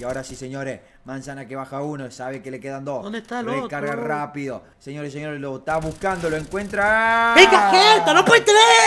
Y ahora sí, señores, manzana que baja uno, sabe que le quedan dos. ¿Dónde está el Recarga rápido. Señores, señores, lo está buscando, lo encuentra. ¡Venga, gente! ¡No puede tener!